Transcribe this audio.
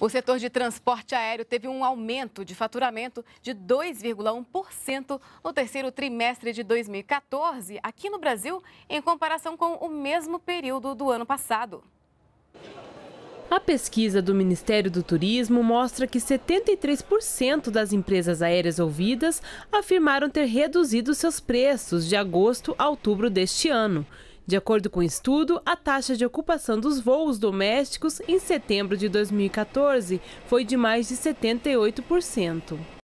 O setor de transporte aéreo teve um aumento de faturamento de 2,1% no terceiro trimestre de 2014 aqui no Brasil, em comparação com o mesmo período do ano passado. A pesquisa do Ministério do Turismo mostra que 73% das empresas aéreas ouvidas afirmaram ter reduzido seus preços de agosto a outubro deste ano. De acordo com o estudo, a taxa de ocupação dos voos domésticos em setembro de 2014 foi de mais de 78%.